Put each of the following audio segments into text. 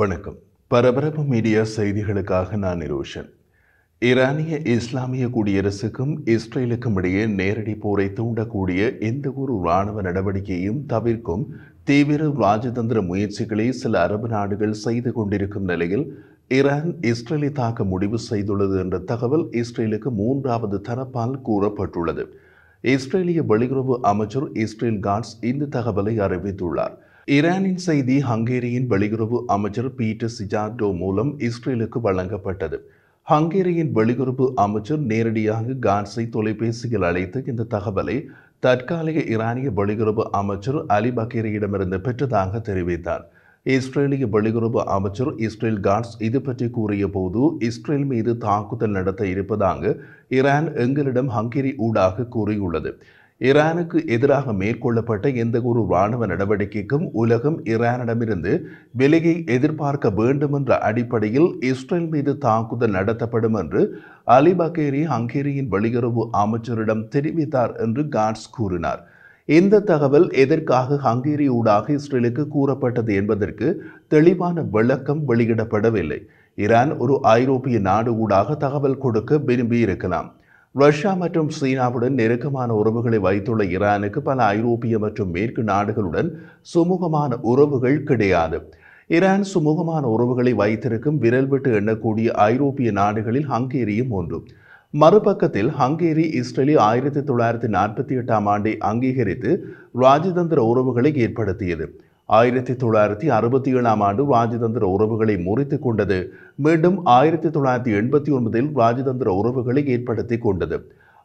வணக்கம் பரபரப்பு மீடியா செய்திகளுக்காக நான் நிரோஷன் ஈரானிய இஸ்லாமிய குடியரசுக்கும் இஸ்ரேலுக்கும் இடையே நேரடி போரை தூண்டக்கூடிய எந்த ஒரு இராணுவ நடவடிக்கையும் தவிர்க்கும் தீவிர ராஜதந்திர முயற்சிகளை சில அரபு நாடுகள் செய்து கொண்டிருக்கும் நிலையில் ஈரான் இஸ்ரேலை தாக்க முடிவு செய்துள்ளது என்ற தகவல் இஸ்ரேலுக்கு மூன்றாவது தரப்பால் கூறப்பட்டுள்ளது இஸ்ரேலிய வெளியுறவு அமைச்சர் இஸ்ரேல் காட்ஸ் இந்த தகவலை அறிவித்துள்ளார் ஈரானின் செய்தி ஹங்கேரியின் வெளியுறவு அமைச்சர் பீட்டர் சிஜார்டோ மூலம் இஸ்ரேலுக்கு வழங்கப்பட்டது ஹங்கேரியின் வெளியுறவு அமைச்சர் நேரடியாக கான்ஸை தொலைபேசியில் அழைத்து இந்த தகவலை தற்காலிக ஈரானிய வெளியுறவு அமைச்சர் அலி பக்கீரியிடமிருந்து பெற்றதாக தெரிவித்தார் இஸ்ரேலிய வெளியுறவு அமைச்சர் இஸ்ரேல் கான்ஸ் இது பற்றி கூறிய போது இஸ்ரேல் மீது தாக்குதல் நடத்த இருப்பதாக ஈரான் எங்களிடம் ஹங்கேரி ஊடாக கூறியுள்ளது ஈரானுக்கு எதிராக மேற்கொள்ளப்பட்ட எந்த ஒரு இராணுவ நடவடிக்கைக்கும் உலகம் ஈரானிடமிருந்து விலையை எதிர்பார்க்க வேண்டும் என்ற அடிப்படையில் இஸ்ரேல் மீது தாக்குதல் நடத்தப்படும் என்று அலி பகேரி ஹங்கேரியின் வெளியுறவு அமைச்சரிடம் தெரிவித்தார் என்று காட்ஸ் கூறினார் இந்த தகவல் எதற்காக ஹங்கேரி ஊடாக இஸ்ரேலுக்கு கூறப்பட்டது என்பதற்கு தெளிவான விளக்கம் வெளியிடப்படவில்லை ஈரான் ஒரு ஐரோப்பிய நாடு ஊடாக தகவல் கொடுக்க விரும்பியிருக்கலாம் இருக்கலாம் ரஷ்யா மற்றும் சீனாவுடன் நெருக்கமான உறவுகளை வைத்துள்ள ஈரானுக்கு பல ஐரோப்பிய மற்றும் மேற்கு நாடுகளுடன் சுமூகமான உறவுகள் கிடையாது ஈரான் சுமூகமான உறவுகளை வைத்திருக்கும் விரல் விட்டு எண்ணக்கூடிய ஐரோப்பிய நாடுகளில் ஹங்கேரியும் ஒன்று மறுபக்கத்தில் ஹங்கேரி இஸ்ரேலி ஆயிரத்தி தொள்ளாயிரத்தி நாற்பத்தி எட்டாம் ஆண்டை அங்கீகரித்து ராஜதந்திர உறவுகளை ஏற்படுத்தியது ஆயிரத்தி தொள்ளாயிரத்தி அறுபத்தி ஏழாம் ஆண்டு ராஜதந்திர உறவுகளை முறித்து கொண்டது மீண்டும் ஆயிரத்தி தொள்ளாயிரத்தி எண்பத்தி ஒன்பதில் ராஜதந்திர உறவுகளை ஏற்படுத்தி கொண்டது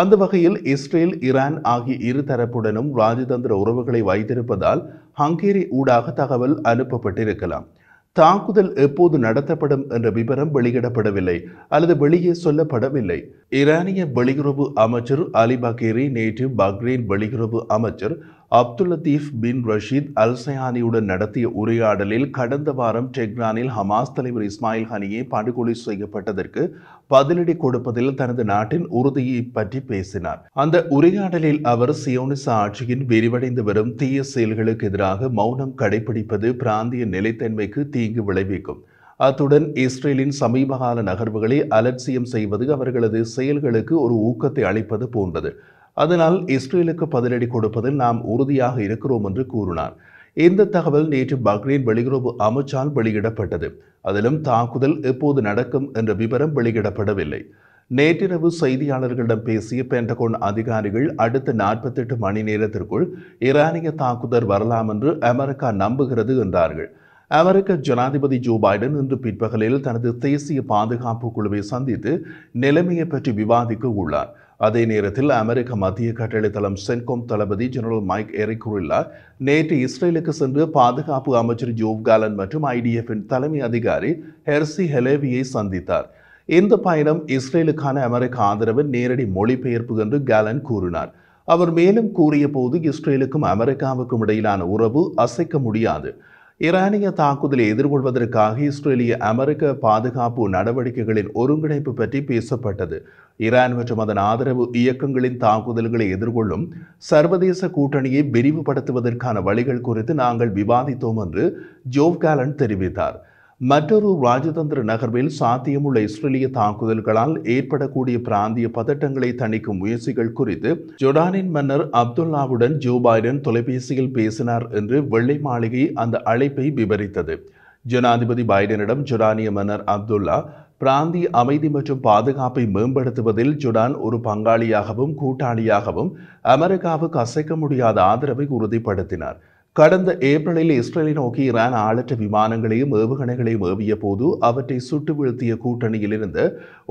அந்த வகையில் இஸ்ரேல் ஈரான் ஆகிய இரு தரப்புடனும் ராஜதந்திர உறவுகளை வைத்திருப்பதால் ஹங்கேரி ஊடாக தகவல் அனுப்பப்பட்டிருக்கலாம் தாக்குதல் எப்போது நடத்தப்படும் என்ற விபரம் வெளியிடப்படவில்லை அல்லது வெளியே சொல்லப்படவில்லை ஈரானிய வெளியுறவு அமைச்சர் அலி பகேரி நேற்று பக்ரேன் வெளியுறவு அமைச்சர் அப்துல் பின் ரஷீத் அல் சயானியுடன் நடத்திய உரையாடலில் கடந்த வாரம் டெக்ரானில் ஹமாஸ் தலைவர் இஸ்மாயில் ஹனியை படுகொலை செய்யப்பட்டதற்கு பதிலடி கொடுப்பதில் தனது நாட்டின் உறுதியை பற்றி பேசினார் அந்த உரையாடலில் அவர் சியோனிச ஆட்சியின் விரிவடைந்து வரும் தீய செயல்களுக்கு எதிராக மௌனம் கடைபிடிப்பது பிராந்திய நிலைத்தன்மைக்கு தீங்கு விளைவிக்கும் அத்துடன் இஸ்ரேலின் சமீபகால நகர்வுகளை அலட்சியம் செய்வது அவர்களது செயல்களுக்கு ஒரு ஊக்கத்தை அளிப்பது போன்றது அதனால் இஸ்ரேலுக்கு பதிலடி கொடுப்பதில் நாம் உறுதியாக இருக்கிறோம் என்று கூறினார் இந்த தகவல் நேற்று பக்ரீன் வெளியுறவு அமைச்சால் வெளியிடப்பட்டது அதிலும் தாக்குதல் எப்போது நடக்கும் என்ற விவரம் வெளியிடப்படவில்லை நேற்றிரவு செய்தியாளர்களிடம் பேசிய பென்டகோன் அதிகாரிகள் அடுத்த நாற்பத்தெட்டு மணி நேரத்திற்குள் ஈரானிய தாக்குதல் வரலாம் என்று அமெரிக்கா நம்புகிறது என்றார்கள் அமெரிக்க ஜனாதிபதி ஜோ பைடன் இன்று பிற்பகலில் தனது தேசிய பாதுகாப்பு குழுவை சந்தித்து நிலைமையை பற்றி விவாதிக்க உள்ளார் அதே நேரத்தில் அமெரிக்க மத்திய தளம் சென்கோம் தளபதி ஜெனரல் மைக் எரிகுரில்லா நேற்று இஸ்ரேலுக்கு சென்று பாதுகாப்பு அமைச்சர் ஜோவ் காலன் மற்றும் ஐடிஎஃபின் தலைமை அதிகாரி ஹெர்சி ஹெலேவியை சந்தித்தார் இந்த பயணம் இஸ்ரேலுக்கான அமெரிக்க ஆதரவின் நேரடி மொழிபெயர்ப்பு என்று காலன் கூறினார் அவர் மேலும் கூறிய போது இஸ்ரேலுக்கும் அமெரிக்காவுக்கும் இடையிலான உறவு அசைக்க முடியாது இரானிய தாக்குதலை எதிர்கொள்வதற்காக இஸ்ரேலிய அமெரிக்க பாதுகாப்பு நடவடிக்கைகளின் ஒருங்கிணைப்பு பற்றி பேசப்பட்டது ஈரான் மற்றும் அதன் ஆதரவு இயக்கங்களின் தாக்குதல்களை எதிர்கொள்ளும் சர்வதேச கூட்டணியை விரிவுபடுத்துவதற்கான வழிகள் குறித்து நாங்கள் விவாதித்தோம் என்று ஜோவ் காலன் தெரிவித்தார் மற்றொரு ராஜதந்திர நகர்வில் சாத்தியமுள்ள இஸ்ரேலிய தாக்குதல்களால் ஏற்படக்கூடிய பிராந்திய பதட்டங்களை தணிக்கும் முயற்சிகள் குறித்து ஜொர்டானின் மன்னர் அப்துல்லாவுடன் ஜோ பைடன் தொலைபேசியில் பேசினார் என்று வெள்ளை மாளிகை அந்த அழைப்பை விவரித்தது ஜனாதிபதி பைடனிடம் ஜொர்டானிய மன்னர் அப்துல்லா பிராந்திய அமைதி மற்றும் பாதுகாப்பை மேம்படுத்துவதில் ஜுடான் ஒரு பங்காளியாகவும் கூட்டாளியாகவும் அமெரிக்காவுக்கு அசைக்க முடியாத ஆதரவை உறுதிப்படுத்தினார் கடந்த ஏப்ரலில் இஸ்ரேலை நோக்கி ஈரான் ஆளற்ற விமானங்களையும் ஏவுகணைகளையும் ஏவிய போது அவற்றை சுட்டு வீழ்த்திய கூட்டணியிலிருந்து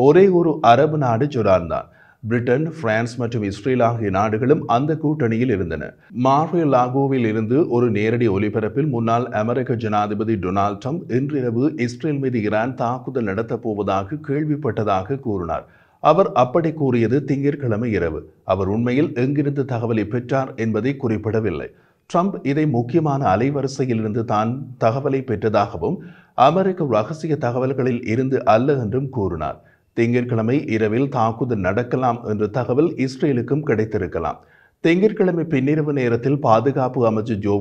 ஒரே ஒரு அரபு நாடு ஜொரான் தான் பிரிட்டன் பிரான்ஸ் மற்றும் இஸ்ரேல் ஆகிய நாடுகளும் அந்த கூட்டணியில் இருந்தன மார்வே லாகோவில் இருந்து ஒரு நேரடி ஒலிபரப்பில் முன்னாள் அமெரிக்க ஜனாதிபதி டொனால்ட் ட்ரம்ப் இன்றிரவு இஸ்ரேல் மீது ஈரான் தாக்குதல் நடத்தப் போவதாக கேள்விப்பட்டதாக கூறினார் அவர் அப்படி கூறியது திங்கட்கிழமை இரவு அவர் உண்மையில் எங்கிருந்து தகவலை பெற்றார் என்பதை குறிப்பிடவில்லை ட்ரம்ப் இதை முக்கியமான அலைவரிசையிலிருந்து தான் தகவலை பெற்றதாகவும் அமெரிக்க ரகசிய தகவல்களில் இருந்து அல்ல என்றும் கூறினார் திங்கட்கிழமை இரவில் தாக்குதல் நடக்கலாம் என்ற தகவல் இஸ்ரேலுக்கும் கிடைத்திருக்கலாம் திங்கட்கிழமை பின்னிரவு நேரத்தில் பாதுகாப்பு அமைச்சர் ஜோ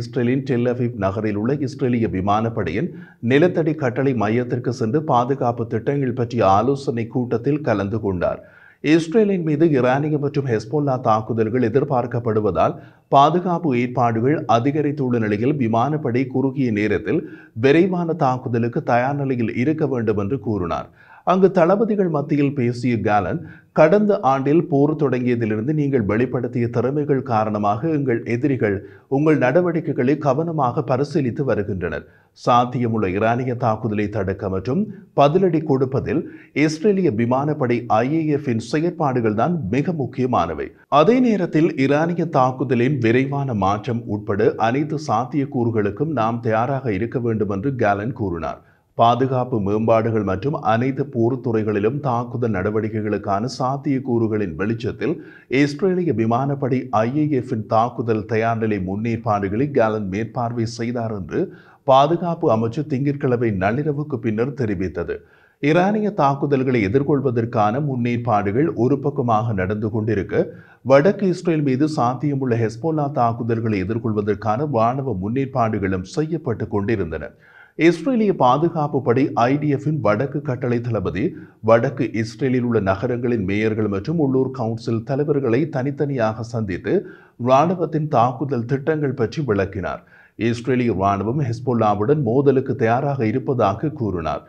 இஸ்ரேலின் டெல்லஃபிப் நகரில் உள்ள இஸ்ரேலிய விமானப்படையின் நிலத்தடி கட்டளை மையத்திற்கு சென்று பாதுகாப்பு திட்டங்கள் பற்றிய ஆலோசனை கூட்டத்தில் கலந்து கொண்டார் இஸ்ரேலின் மீது இரானிய மற்றும் ஹெஸ்போல்லா தாக்குதல்கள் எதிர்பார்க்கப்படுவதால் பாதுகாப்பு ஏற்பாடுகள் அதிகரித்துள்ள நிலையில் விமானப்படை குறுகிய நேரத்தில் விரைவான தாக்குதலுக்கு தயார் நிலையில் இருக்க வேண்டும் என்று கூறினார் அங்கு தளபதிகள் மத்தியில் பேசிய கேலன் கடந்த ஆண்டில் போர் தொடங்கியதிலிருந்து நீங்கள் வெளிப்படுத்திய திறமைகள் காரணமாக எங்கள் எதிரிகள் உங்கள் நடவடிக்கைகளை கவனமாக பரிசீலித்து வருகின்றனர் சாத்தியமுள்ள ஈரானிய தாக்குதலை தடுக்க மற்றும் பதிலடி கொடுப்பதில் இஸ்ரேலிய விமானப்படை ஐஏஎஃபின் செயற்பாடுகள் தான் மிக முக்கியமானவை அதே நேரத்தில் ஈரானிய தாக்குதலின் விரைவான மாற்றம் உட்பட அனைத்து சாத்தியக்கூறுகளுக்கும் நாம் தயாராக இருக்க வேண்டும் என்று கேலன் கூறினார் பாதுகாப்பு மேம்பாடுகள் மற்றும் அனைத்து போர் துறைகளிலும் தாக்குதல் நடவடிக்கைகளுக்கான சாத்தியக்கூறுகளின் வெளிச்சத்தில் இஸ்ரேலிய விமானப்படை ஐஏஎஃப்பின் தாக்குதல் தயார்நிலை முன்னேற்பாடுகளை கேலன் மேற்பார்வை செய்தார் என்று பாதுகாப்பு அமைச்சர் திங்கட்கிழமை நள்ளிரவுக்கு பின்னர் தெரிவித்தது ஈரானிய தாக்குதல்களை எதிர்கொள்வதற்கான முன்னேற்பாடுகள் ஒரு பக்கமாக நடந்து கொண்டிருக்க வடக்கு இஸ்ரேல் மீது சாத்தியமுள்ள ஹெஸ்போல்லா தாக்குதல்களை எதிர்கொள்வதற்கான வானவ முன்னேற்பாடுகளும் செய்யப்பட்டு கொண்டிருந்தன இஸ்ரேலிய பாதுகாப்பு படை ஐடிஎஃபின் வடக்கு கட்டளை தளபதி வடக்கு இஸ்ரேலில் உள்ள நகரங்களின் மேயர்கள் மற்றும் உள்ளூர் கவுன்சில் தலைவர்களை தனித்தனியாக சந்தித்து ராணுவத்தின் தாக்குதல் திட்டங்கள் பற்றி விளக்கினார் இஸ்ரேலிய ராணுவம் ஹெஸ்போல்லாவுடன் மோதலுக்கு தயாராக இருப்பதாக கூறினார்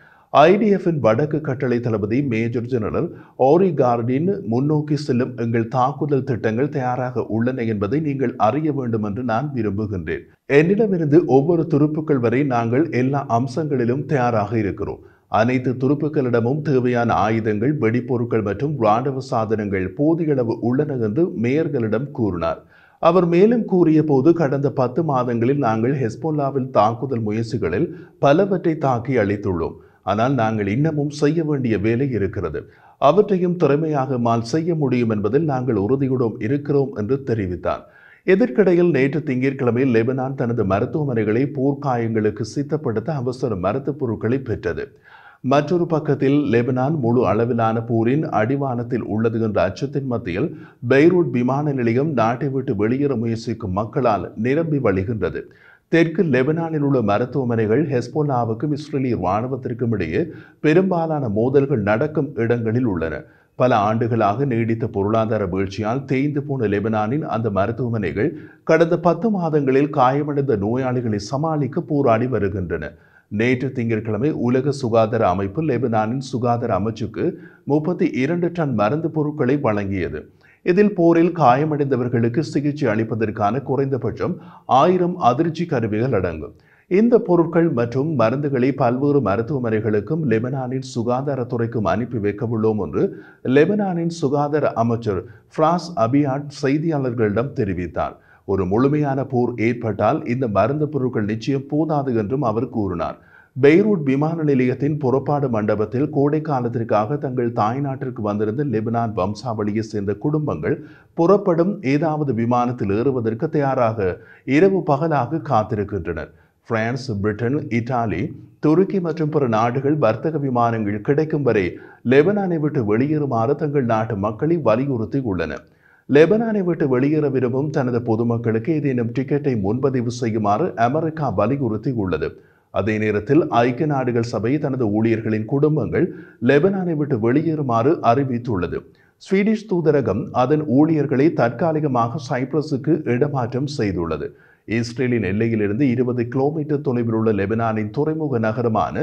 ஐடிஎஃபின் வடக்கு கட்டளை தளபதி மேஜர் ஜெனரல் ஓரி கார்டின் முன்னோக்கி செல்லும் எங்கள் தாக்குதல் திட்டங்கள் தயாராக உள்ளன என்பதை நீங்கள் அறிய வேண்டும் என்று நான் விரும்புகின்றேன் என்னிடமிருந்து ஒவ்வொரு துருப்புக்கள் வரை நாங்கள் எல்லா அம்சங்களிலும் தயாராக இருக்கிறோம் அனைத்து துருப்புக்களிடமும் தேவையான ஆயுதங்கள் வெடிப்பொருட்கள் மற்றும் இராணுவ சாதனங்கள் போதியளவு உள்ளன என்று மேயர்களிடம் கூறினார் அவர் மேலும் கூறிய போது கடந்த பத்து மாதங்களில் நாங்கள் ஹெஸ்போல்லாவின் தாக்குதல் முயற்சிகளில் பலவற்றை தாக்கி அளித்துள்ளோம் ஆனால் நாங்கள் இன்னமும் செய்ய வேண்டிய வேலை இருக்கிறது அவற்றையும் திறமையாக மால் செய்ய முடியும் என்பதில் நாங்கள் உறுதியுடன் இருக்கிறோம் என்று தெரிவித்தார் எதிர்க்கடையில் நேற்று திங்கட்கிழமை லெபனான் தனது மருத்துவமனைகளை போர்க்காயங்களுக்கு சித்தப்படுத்த அவசர மருத்துவ பொருட்களை பெற்றது மற்றொரு பக்கத்தில் லெபனான் முழு அளவிலான போரின் அடிவானத்தில் உள்ளது என்ற அச்சத்தின் மத்தியில் பெய்ரூட் விமான நிலையம் நாட்டை விட்டு வெளியேற முயற்சிக்கும் மக்களால் நிரம்பி வழிகின்றது தெற்கு லெபனானில் உள்ள மருத்துவமனைகள் ஹெஸ்போல்லாவுக்கும் இஸ்ரேலிய இராணுவத்திற்கும் இடையே பெரும்பாலான மோதல்கள் நடக்கும் இடங்களில் உள்ளன பல ஆண்டுகளாக நீடித்த பொருளாதார வீழ்ச்சியால் தேய்ந்து போன லெபனானின் அந்த மருத்துவமனைகள் கடந்த பத்து மாதங்களில் காயமடைந்த நோயாளிகளை சமாளிக்க போராடி வருகின்றன நேற்று திங்கட்கிழமை உலக சுகாதார அமைப்பு லெபனானின் சுகாதார அமைச்சுக்கு முப்பத்தி இரண்டு டன் மருந்து பொருட்களை வழங்கியது இதில் போரில் காயமடைந்தவர்களுக்கு சிகிச்சை அளிப்பதற்கான குறைந்தபட்சம் ஆயிரம் அதிர்ச்சி கருவிகள் அடங்கும் இந்த பொருட்கள் மற்றும் மருந்துகளை பல்வேறு மருத்துவமனைகளுக்கும் லெபனானின் சுகாதாரத்துறைக்கும் அனுப்பி வைக்க உள்ளோம் என்று லெபனானின் சுகாதார அமைச்சர் பிரான்ஸ் அபியாட் செய்தியாளர்களிடம் தெரிவித்தார் ஒரு முழுமையான போர் ஏற்பட்டால் இந்த மருந்து பொருட்கள் நிச்சயம் போதாது என்றும் அவர் கூறினார் பெய்ரூட் விமான நிலையத்தின் புறப்பாடு மண்டபத்தில் கோடை காலத்திற்காக தங்கள் தாய்நாட்டிற்கு வந்திருந்த லெபனான் வம்சாவளியை சேர்ந்த குடும்பங்கள் புறப்படும் ஏதாவது விமானத்தில் ஏறுவதற்கு தயாராக இரவு பகலாக காத்திருக்கின்றனர் பிரான்ஸ் பிரிட்டன் இத்தாலி துருக்கி மற்றும் பிற நாடுகள் வர்த்தக விமானங்கள் கிடைக்கும் வரை லெபனானை விட்டு வெளியேறுமாறு தங்கள் நாட்டு மக்களை வலியுறுத்தி உள்ளனர் லெபனானை விட்டு வெளியேற விரும்பும் தனது பொதுமக்களுக்கு ஏதேனும் டிக்கெட்டை முன்பதிவு செய்யுமாறு அமெரிக்கா வலியுறுத்தி உள்ளது அதே நேரத்தில் ஐக்கிய நாடுகள் சபை தனது ஊழியர்களின் குடும்பங்கள் லெபனானை விட்டு வெளியேறுமாறு அறிவித்துள்ளது ஸ்வீடிஷ் தூதரகம் அதன் ஊழியர்களை தற்காலிகமாக சைப்ரஸுக்கு இடமாற்றம் செய்துள்ளது இஸ்ரேலின் எல்லையிலிருந்து இருபது கிலோமீட்டர் தொலைவில் உள்ள லெபனானின் துறைமுக நகரமான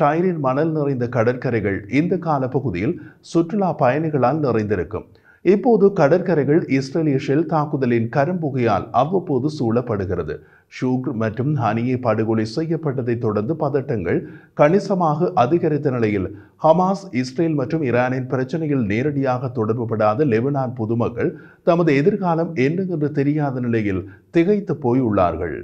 டைரின் மணல் நிறைந்த கடற்கரைகள் இந்த காலப்பகுதியில் சுற்றுலா பயணிகளால் நிறைந்திருக்கும் இப்போது கடற்கரைகள் இஸ்ரேலிய ஷெல் தாக்குதலின் கரும்புகையால் அவ்வப்போது சூழப்படுகிறது ஷூக் மற்றும் ஹனியை படுகொலை செய்யப்பட்டதை தொடர்ந்து பதட்டங்கள் கணிசமாக அதிகரித்த நிலையில் ஹமாஸ் இஸ்ரேல் மற்றும் ஈரானின் பிரச்சனையில் நேரடியாக தொடர்புபடாத லெபனான் பொதுமக்கள் தமது எதிர்காலம் என்னவென்று தெரியாத நிலையில் திகைத்து போயுள்ளார்கள்